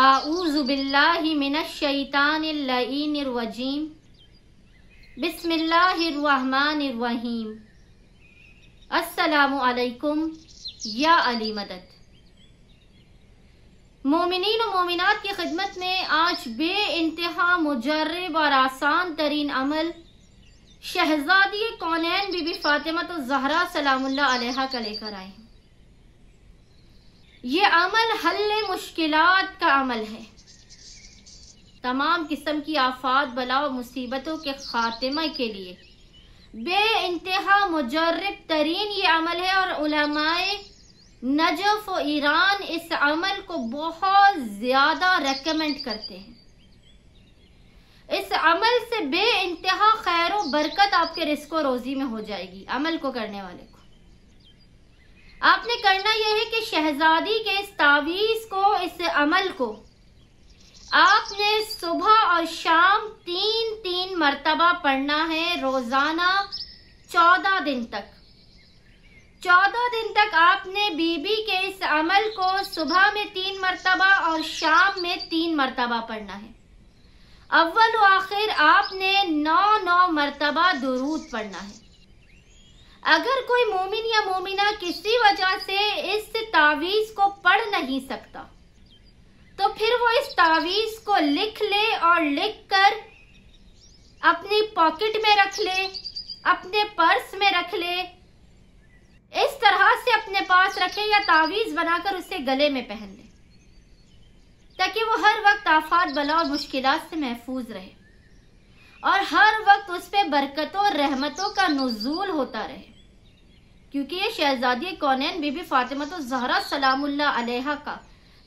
आऊज़बिल्लामिनशैतानरवजीम बिसमीम असलकुम या अली मदद मोमिन मोमिनत की खिदमत में आज बे इंतहा मुजरब और आसान तरीन अमल शहजादी कौन बीबी फ़ातिमा तो जहरा सलाम का लेकर आए हैं ये अमल हल मुश्किल का अमल है तमाम किस्म की आफात बलाव मुसीबतों के खात्मा के लिए बे इंतहा मुजरब तरीन ये अमल है और नजफ व ईरान इस अमल को बहुत ज़्यादा रेकमेंड करते हैं इस अमल से बे इंतहा खैर बरकत आपके रिस्को रोज़ी में हो जाएगी अमल को करने वाले को आपने करना यह है कि शहजादी के इस तावीज़ को इस अमल को आपने सुबह और शाम तीन तीन मरतबा पढ़ना है रोज़ाना चौदह दिन तक चौदह दिन तक आपने बीबी के इस अमल को सुबह में तीन मरतबा और शाम में तीन मरतबा पढ़ना है अव्वल आखिर आपने नौ नौ मरतबा दुरूद पढ़ना है अगर कोई मोमिन या मोमिना किसी वजह से इस तावीज को पढ़ नहीं सकता तो फिर वो इस तावीज को लिख ले और लिख कर अपनी पॉकेट में रख ले अपने पर्स में रख ले इस तरह से अपने पास रखे या तावीज बनाकर उसे गले में पहन ले ताकि वो हर वक्त आफात बला और मुश्किल से महफूज रहे और हर वक्त उस पर बरकतों और रहमतों का नजूल होता रहे क्योंकि ये शहजादी कौनैन बीबी तो जहरा सलामुल्ला का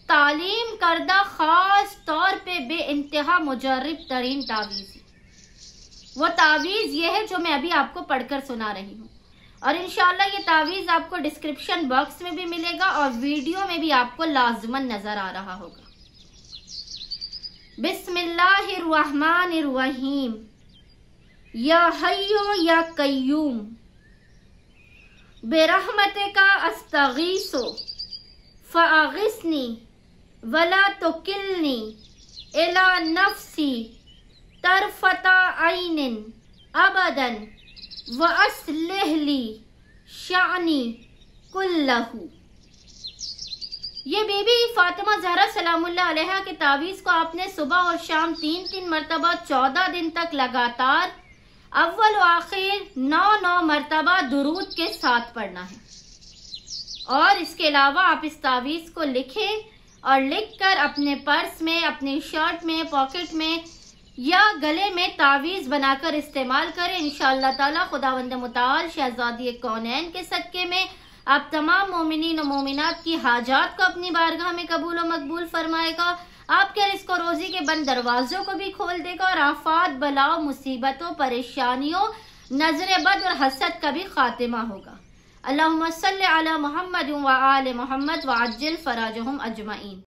तालीम करदा ख़ास तौर पर बे इंतहा मुजरब तरीन तावीज़ वो तावीज़ ये है जो मैं अभी आपको पढ़कर सुना रही हूँ और इन ये तावीज़ आपको डिस्क्रिप्शन बॉक्स में भी मिलेगा और वीडियो में भी आपको लाजमन नज़र आ रहा होगा बिसमिल्लाम या हयो या कयूम बेरहमत का अस्तगीसो फ़ागिसनी वला तो किलनी एला नफसी तरफता आइन अबदन व असलहली शानी कुल्लहू ये बेबी फातिमा जहरा सलामुल्लाह के तावीज़ को आपने सुबह और शाम तीन तीन मरतबा चौदह दिन तक लगातार अव्वल आखिर नौ नौ मरतबा दुरूद के साथ पढ़ना है और इसके अलावा आप इस तावीज़ को लिखें और लिखकर अपने पर्स में अपने शर्ट में पॉकेट में या गले में तावीज़ बनाकर इस्तेमाल करें इन ताला खुदावंद मताल शहजादी कौनैन के सदक़े में आप तमाम मोमिन मोमिनत की हाजात को अपनी बारगाह में कबूल व मकबूल फरमाएगा आपके रिस्क रोजी के बंद दरवाजों को भी खोल देगा और आफात बलाओ मुसीबतों परेशानियों नजर बद और हसद का भी खात्मा होगा अल्लाह सल मोहम्मद व आल मोहम्मद व फराज हम अजमाइन